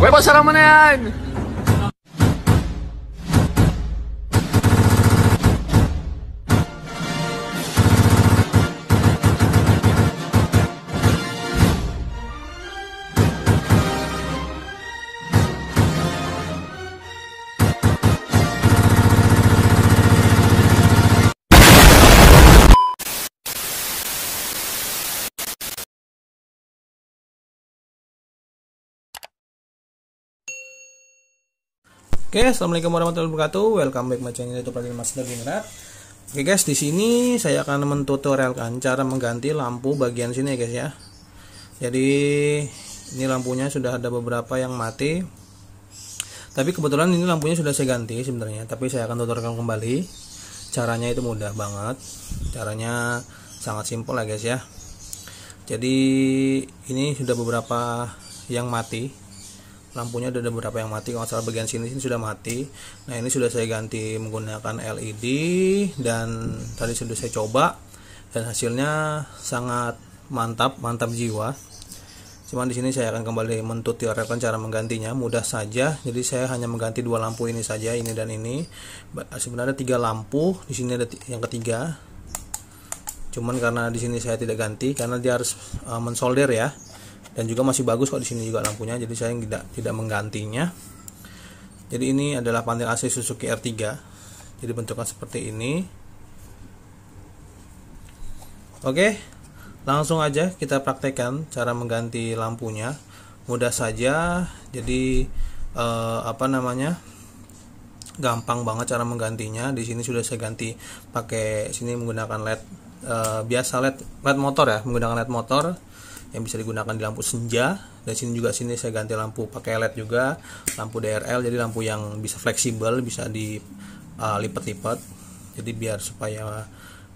Uy, pasara mo na yan! Oke, okay, assalamualaikum warahmatullahi wabarakatuh. Welcome back my channel YouTube Radin Master Gingrat. Oke okay guys, di sini saya akan mentutorialkan cara mengganti lampu bagian sini ya guys ya. Jadi ini lampunya sudah ada beberapa yang mati. Tapi kebetulan ini lampunya sudah saya ganti sebenarnya, tapi saya akan tutorialkan kembali. Caranya itu mudah banget. Caranya sangat simpel ya guys ya. Jadi ini sudah beberapa yang mati lampunya ada beberapa yang mati kalau salah bagian sini sini sudah mati nah ini sudah saya ganti menggunakan LED dan tadi sudah saya coba dan hasilnya sangat mantap mantap jiwa cuman di sini saya akan kembali mentutorialkan cara menggantinya mudah saja jadi saya hanya mengganti dua lampu ini saja ini dan ini sebenarnya tiga lampu di sini ada yang ketiga cuman karena di sini saya tidak ganti karena dia harus uh, mensolder ya dan juga masih bagus kok di sini juga lampunya jadi saya tidak tidak menggantinya jadi ini adalah panel AC Suzuki R3 jadi bentuknya seperti ini oke langsung aja kita praktekkan cara mengganti lampunya mudah saja jadi eh, apa namanya gampang banget cara menggantinya di sini sudah saya ganti pakai sini menggunakan led eh, biasa led led motor ya menggunakan led motor yang bisa digunakan di lampu senja dan sini juga sini saya ganti lampu pakai LED juga lampu DRL jadi lampu yang bisa fleksibel bisa dilipat uh, lipat-lipat jadi biar supaya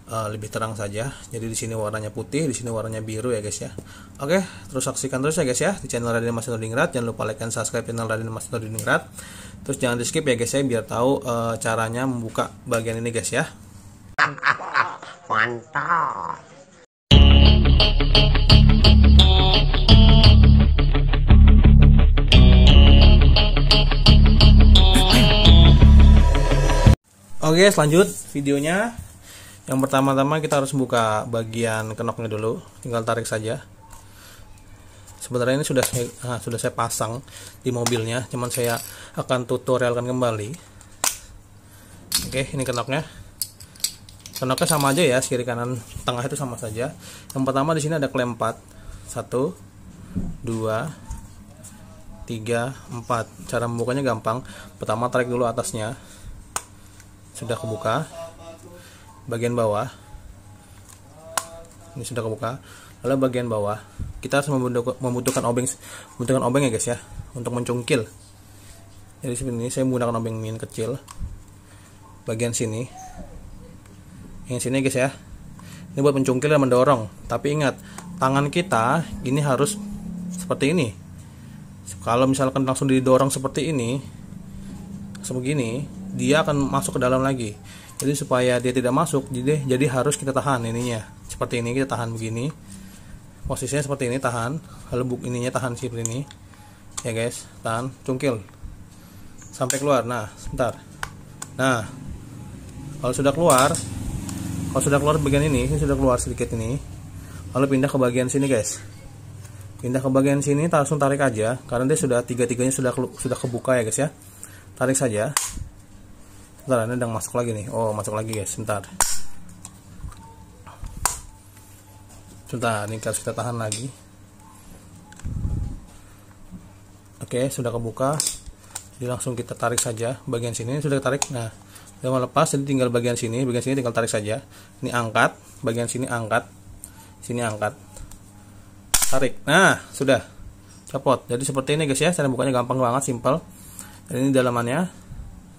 uh, lebih terang saja jadi di sini warnanya putih di sini warnanya biru ya guys ya oke terus saksikan terus ya guys ya di channel Raden Mas Nurdingrat jangan lupa like dan subscribe channel Raden Mas Nurdingrat terus jangan di skip ya guys ya biar tahu uh, caranya membuka bagian ini guys ya mantap Oke, lanjut videonya. Yang pertama-tama kita harus buka bagian kenoknya dulu. Tinggal tarik saja. Sebenarnya ini sudah saya, nah, sudah saya pasang di mobilnya, cuman saya akan tutorialkan kembali. Oke, ini kenoknya. Kenoknya sama aja ya, kiri kanan tengah itu sama saja. Yang pertama di sini ada klem 4. 1 2 3, 4 cara membukanya gampang pertama tarik dulu atasnya sudah kebuka bagian bawah ini sudah kebuka lalu bagian bawah kita harus membutuhkan obeng membutuhkan obeng ya guys ya untuk mencungkil jadi seperti ini saya menggunakan obeng min kecil bagian sini yang sini guys ya ini buat mencungkil dan mendorong tapi ingat tangan kita ini harus seperti ini kalau misalkan langsung didorong seperti ini sebegini dia akan masuk ke dalam lagi jadi supaya dia tidak masuk jadi jadi harus kita tahan ininya seperti ini kita tahan begini posisinya seperti ini tahan lembuk buk ininya tahan seperti ini ya guys tahan cungkil sampai keluar nah sebentar nah kalau sudah keluar kalau sudah keluar bagian ini ini sudah keluar sedikit ini lalu pindah ke bagian sini guys pindah ke bagian sini langsung tarik aja karena dia sudah tiga tiganya sudah sudah kebuka ya guys ya tarik saja Bentar, ini udah masuk lagi nih. Oh, masuk lagi guys, bentar. Bentar, ini harus kita tahan lagi. Oke, sudah kebuka. Jadi langsung kita tarik saja. Bagian sini sudah tarik. Nah, sudah mau lepas, jadi tinggal bagian sini. Bagian sini tinggal tarik saja. Ini angkat, bagian sini angkat. Sini angkat. Tarik. Nah, sudah. Copot. Jadi seperti ini guys ya. Cara bukanya gampang banget, simple. Dan ini dalamannya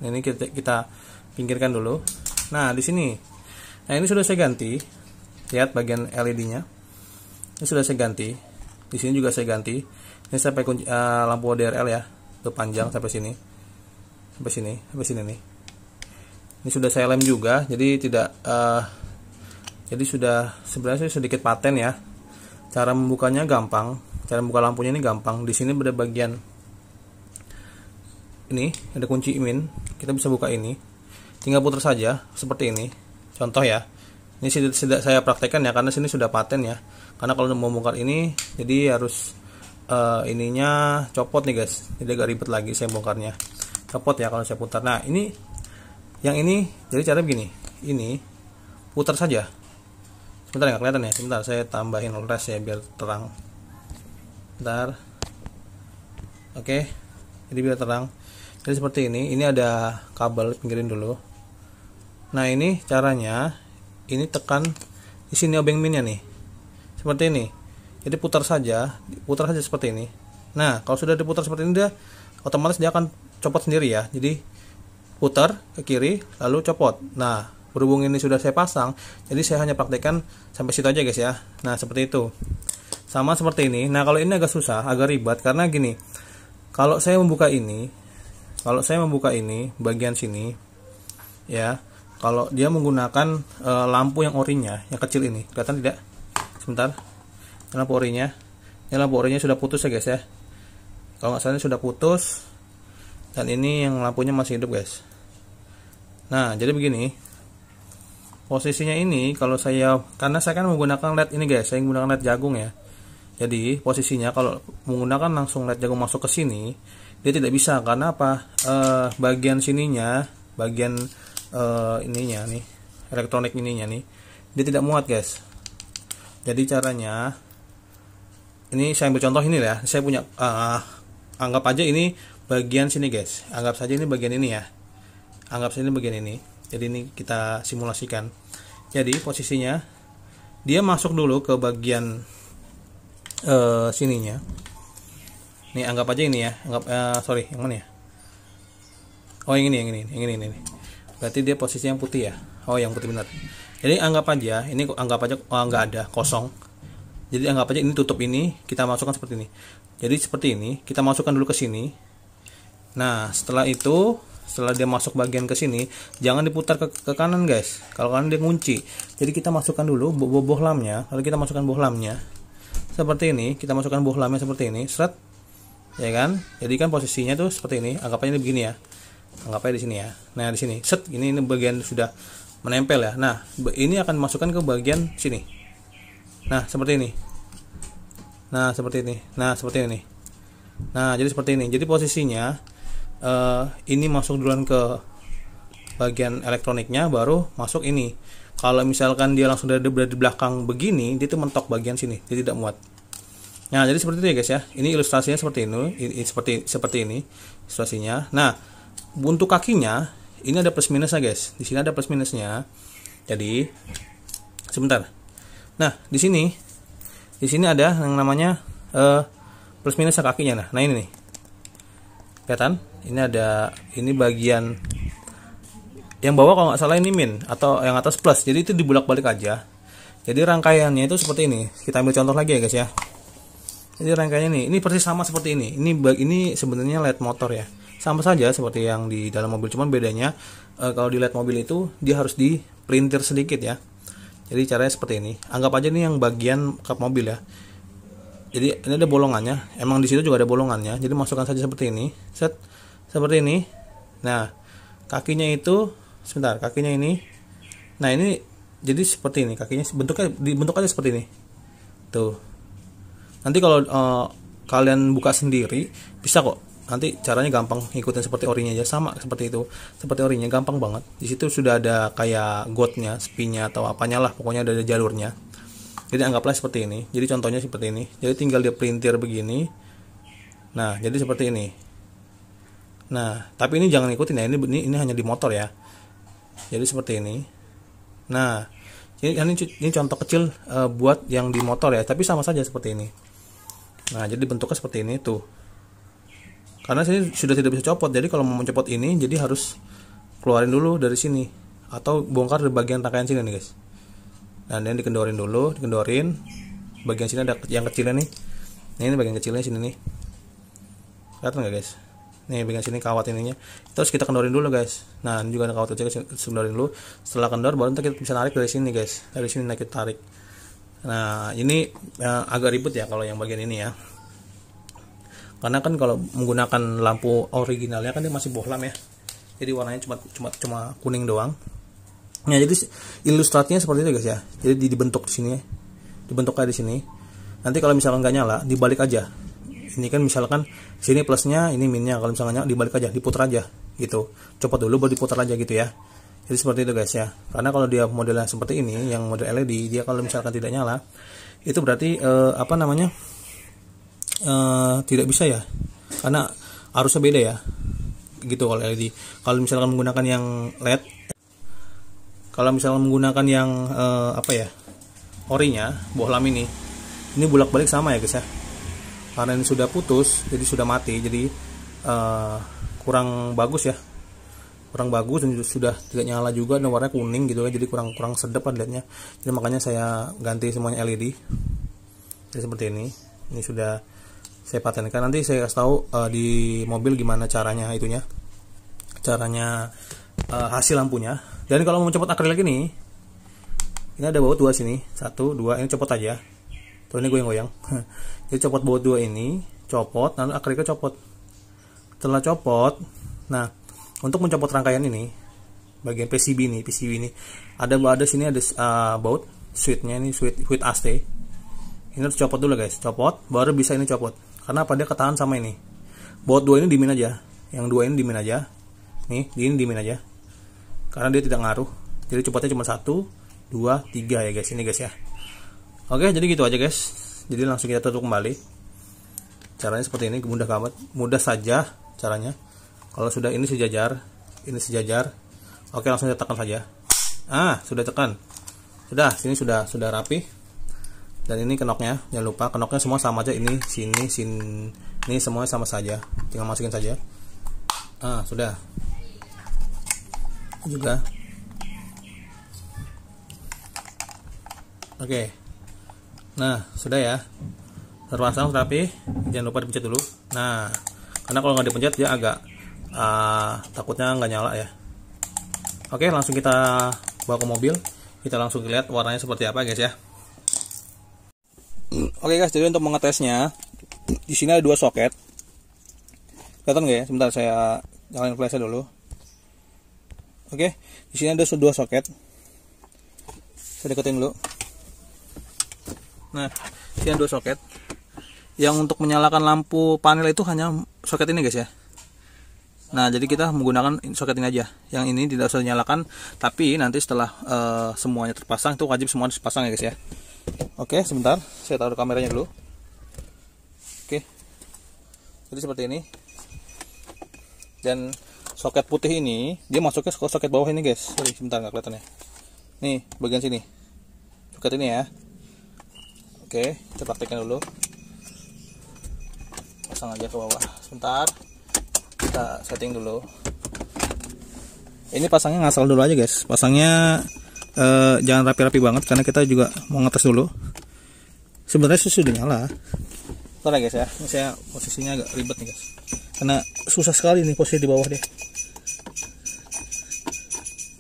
Nah, ini kita, kita pinggirkan dulu nah di sini nah ini sudah saya ganti lihat bagian LED-nya ini sudah saya ganti di sini juga saya ganti ini sampai kunci, uh, lampu DRL ya ke panjang sampai sini sampai sini sampai sini nih ini sudah saya lem juga jadi tidak uh, jadi sudah sebenarnya sedikit paten ya cara membukanya gampang cara buka lampunya ini gampang di sini ada bagian ini ada kunci imin kita bisa buka ini tinggal putar saja seperti ini contoh ya ini tidak saya praktekkan ya karena sini sudah paten ya karena kalau mau bongkar ini jadi harus uh, ininya copot nih guys jadi agak ribet lagi saya bongkarnya copot ya kalau saya putar nah ini yang ini jadi cara begini ini putar saja sebentar ya, nggak kelihatan ya sebentar saya tambahin res ya biar terang sebentar oke jadi biar terang jadi seperti ini ini ada kabel pinggirin dulu nah ini caranya ini tekan di sini obeng minnya nih seperti ini jadi putar saja putar saja seperti ini nah kalau sudah diputar seperti ini dia otomatis dia akan copot sendiri ya jadi putar ke kiri lalu copot nah berhubung ini sudah saya pasang jadi saya hanya praktekkan sampai situ aja guys ya nah seperti itu sama seperti ini nah kalau ini agak susah agak ribet karena gini kalau saya membuka ini kalau saya membuka ini bagian sini ya kalau dia menggunakan e, lampu yang orinya yang kecil ini kelihatan tidak sebentar ini lampu orinya ini lampu orinya sudah putus ya guys ya kalau nggak salah ini sudah putus dan ini yang lampunya masih hidup guys nah jadi begini posisinya ini kalau saya karena saya kan menggunakan led ini guys saya menggunakan led jagung ya jadi posisinya kalau menggunakan langsung led jagung masuk ke sini dia tidak bisa karena apa eh, bagian sininya bagian uh, ininya nih elektronik ininya nih dia tidak muat guys jadi caranya ini saya ambil contoh ini ya saya punya uh, anggap aja ini bagian sini guys anggap saja ini bagian ini ya anggap saja ini bagian ini jadi ini kita simulasikan jadi posisinya dia masuk dulu ke bagian uh, sininya nih anggap aja ini ya anggap uh, sorry yang mana ya oh yang ini yang ini yang ini, yang ini. berarti dia posisi yang putih ya oh yang putih benar jadi anggap aja ini anggap aja oh, nggak ada kosong jadi anggap aja ini tutup ini kita masukkan seperti ini jadi seperti ini kita masukkan dulu ke sini nah setelah itu setelah dia masuk bagian ke sini jangan diputar ke, ke kanan guys kalau kanan dia ngunci. jadi kita masukkan dulu bo bohlamnya lalu kita masukkan bohlamnya seperti ini kita masukkan bohlamnya seperti ini seret ya kan jadi kan posisinya tuh seperti ini anggapannya ini begini ya anggapnya di sini ya nah di sini set ini ini bagian sudah menempel ya nah ini akan masukkan ke bagian sini nah seperti ini nah seperti ini nah seperti ini nah jadi seperti ini jadi posisinya uh, ini masuk duluan ke bagian elektroniknya baru masuk ini kalau misalkan dia langsung dari, dari belakang begini dia tuh mentok bagian sini dia tidak muat Nah, jadi seperti itu ya guys ya. Ini ilustrasinya seperti ini, ini seperti seperti ini ilustrasinya. Nah, untuk kakinya ini ada plus minusnya guys. Di sini ada plus minusnya. Jadi sebentar. Nah, di sini di sini ada yang namanya uh, plus minusnya kakinya nah. Nah, ini nih. Kelihatan? Ini ada ini bagian yang bawah kalau nggak salah ini min atau yang atas plus. Jadi itu dibulak-balik aja. Jadi rangkaiannya itu seperti ini. Kita ambil contoh lagi ya guys ya ini rangkanya nih ini persis sama seperti ini ini bag ini sebenarnya led motor ya sama saja seperti yang di dalam mobil cuman bedanya e, kalau di led mobil itu dia harus di printer sedikit ya jadi caranya seperti ini anggap aja ini yang bagian kap mobil ya jadi ini ada bolongannya emang di situ juga ada bolongannya jadi masukkan saja seperti ini set seperti ini nah kakinya itu sebentar kakinya ini nah ini jadi seperti ini kakinya bentuknya dibentuk aja seperti ini tuh nanti kalau uh, kalian buka sendiri bisa kok nanti caranya gampang ngikutin seperti orinya aja sama seperti itu seperti orinya gampang banget di situ sudah ada kayak godnya spinnya atau apanya lah pokoknya ada jalurnya jadi anggaplah seperti ini jadi contohnya seperti ini jadi tinggal dia printir begini nah jadi seperti ini nah tapi ini jangan ikutin ya ini ini, ini hanya di motor ya jadi seperti ini nah ini ini, ini contoh kecil uh, buat yang di motor ya tapi sama saja seperti ini Nah, jadi bentuknya seperti ini tuh. Karena sini sudah tidak bisa copot, jadi kalau mau mencopot ini, jadi harus keluarin dulu dari sini atau bongkar di bagian rangkaian sini nih guys. Nah, dan dikendorin dulu, dikendorin. Bagian sini ada yang kecilnya nih. Nah, ini bagian kecilnya sini nih. Lihat nggak guys? Nih bagian sini kawat ininya. Terus kita kendorin dulu guys. Nah, ini juga ada kawat kecil kendorin dulu. Setelah kendor baru nanti kita bisa narik dari sini guys. Dari sini kita tarik Nah, ini uh, agak ribet ya kalau yang bagian ini ya. Karena kan kalau menggunakan lampu originalnya kan dia masih bohlam ya. Jadi warnanya cuma cuma cuma kuning doang. Nah, jadi ilustrasinya seperti itu guys ya. Jadi dibentuk di sini. Ya. Dibentuk kayak di sini. Nanti kalau misalkan nggak nyala, dibalik aja. Ini kan misalkan sini plusnya, ini minnya. Kalau misalkan nyala dibalik aja, diputar aja gitu. Copot dulu baru diputar aja gitu ya jadi seperti itu guys ya karena kalau dia modelnya seperti ini yang model LED dia kalau misalkan tidak nyala itu berarti eh, apa namanya eh, tidak bisa ya karena arusnya beda ya gitu kalau LED kalau misalkan menggunakan yang LED kalau misalkan menggunakan yang eh, apa ya orinya bohlam ini ini bolak balik sama ya guys ya karena ini sudah putus jadi sudah mati jadi eh, kurang bagus ya kurang bagus dan sudah tidak nyala juga dan warnanya kuning gitu ya jadi kurang kurang sedap lah lihatnya jadi makanya saya ganti semuanya LED jadi seperti ini ini sudah saya patenkan nanti saya kasih tahu uh, di mobil gimana caranya itunya caranya uh, hasil lampunya dan kalau mau copot akrilik ini ini ada baut dua sini satu dua ini copot aja tuh ini goyang-goyang jadi copot baut dua ini copot lalu akriliknya copot setelah copot nah untuk mencopot rangkaian ini bagian PCB ini PCB ini ada ada sini ada uh, baut switchnya ini switch switch AST ini harus copot dulu guys copot baru bisa ini copot karena pada ketahan sama ini baut dua ini dimin aja yang dua ini dimin aja nih di ini dimin aja karena dia tidak ngaruh jadi copotnya cuma satu dua tiga ya guys ini guys ya oke jadi gitu aja guys jadi langsung kita tutup kembali caranya seperti ini mudah banget mudah saja caranya kalau sudah ini sejajar ini sejajar oke langsung saya tekan saja ah sudah tekan sudah sini sudah sudah rapi dan ini kenoknya jangan lupa kenoknya semua sama aja ini sini sini ini semuanya sama saja tinggal masukin saja ah sudah juga oke nah sudah ya terpasang rapi jangan lupa dipencet dulu nah karena kalau nggak dipencet dia agak uh, takutnya nggak nyala ya oke langsung kita bawa ke mobil kita langsung lihat warnanya seperti apa guys ya oke guys jadi untuk mengetesnya di sini ada dua soket kelihatan nggak ya sebentar saya nyalain flashnya dulu oke di sini ada dua soket saya deketin dulu nah ini ada dua soket yang untuk menyalakan lampu panel itu hanya soket ini guys ya Nah, jadi kita menggunakan soket ini aja. Yang ini tidak usah dinyalakan, tapi nanti setelah uh, semuanya terpasang itu wajib semua terpasang ya, guys ya. Oke, sebentar. Saya taruh kameranya dulu. Oke. Jadi seperti ini. Dan soket putih ini dia masuknya ke soket bawah ini, guys. Sorry, sebentar nggak kelihatan ya. Nih, bagian sini. Soket ini ya. Oke, kita praktekkan dulu. Pasang aja ke bawah. Sebentar kita setting dulu ini pasangnya ngasal dulu aja guys pasangnya eh, jangan rapi-rapi banget karena kita juga mau ngetes dulu sebenarnya susu udah nyala ntar ya guys ya ini saya posisinya agak ribet nih guys karena susah sekali nih posisi di bawah deh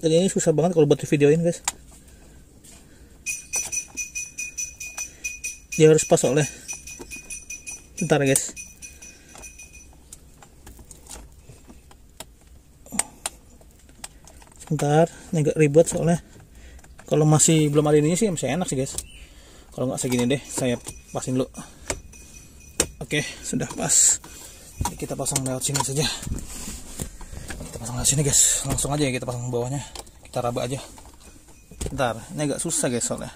dan ini susah banget kalau buat di videoin guys dia harus pas oleh ya guys ntar ini agak ribet soalnya kalau masih belum ada ini sih masih enak sih guys kalau nggak segini deh saya pasin dulu oke sudah pas Jadi kita pasang lewat sini saja kita pasang lewat sini guys langsung aja ya kita pasang bawahnya kita raba aja ntar ini agak susah guys soalnya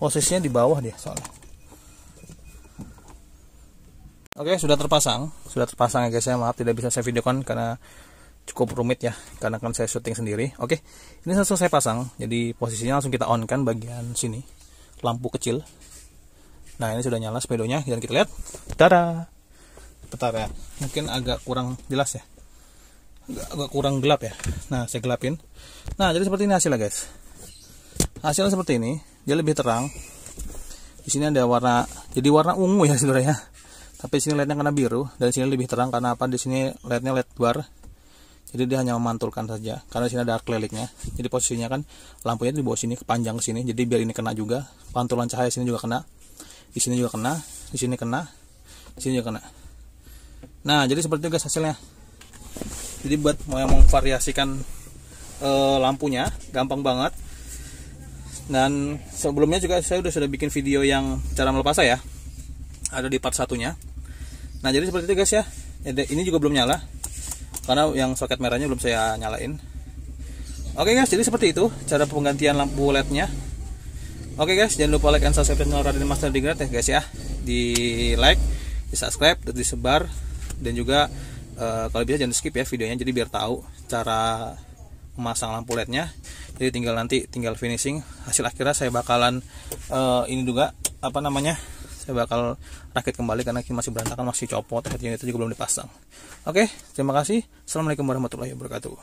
posisinya di bawah dia soalnya Oke, sudah terpasang. Sudah terpasang ya guys ya. Maaf tidak bisa saya videokan karena cukup rumit ya karena kan saya syuting sendiri oke ini langsung saya pasang jadi posisinya langsung kita on kan bagian sini lampu kecil nah ini sudah nyala speedonya dan kita lihat tada bentar ya mungkin agak kurang jelas ya agak, agak kurang gelap ya nah saya gelapin nah jadi seperti ini hasilnya guys hasilnya seperti ini dia lebih terang di sini ada warna jadi warna ungu ya sebenarnya tapi di sini lightnya karena biru dan di sini lebih terang karena apa di sini lightnya led bar jadi dia hanya memantulkan saja karena di sini ada kelilingnya jadi posisinya kan lampunya di bawah sini kepanjang ke sini jadi biar ini kena juga pantulan cahaya sini juga kena di sini juga kena di sini kena di sini juga kena nah jadi seperti itu guys hasilnya jadi buat mau yang memvariasikan e, lampunya gampang banget dan sebelumnya juga saya sudah sudah bikin video yang cara melepas ya ada di part satunya nah jadi seperti itu guys ya ini juga belum nyala karena yang soket merahnya belum saya nyalain oke guys jadi seperti itu cara penggantian lampu LED-nya. oke guys jangan lupa like and subscribe channel Raden Master Digrat ya guys ya di like di subscribe dan sebar. dan juga e, kalau bisa jangan skip ya videonya jadi biar tahu cara memasang lampu LED-nya. jadi tinggal nanti tinggal finishing hasil akhirnya saya bakalan e, ini juga apa namanya saya bakal rakit kembali karena masih berantakan masih copot headnya itu juga belum dipasang oke terima kasih assalamualaikum warahmatullahi wabarakatuh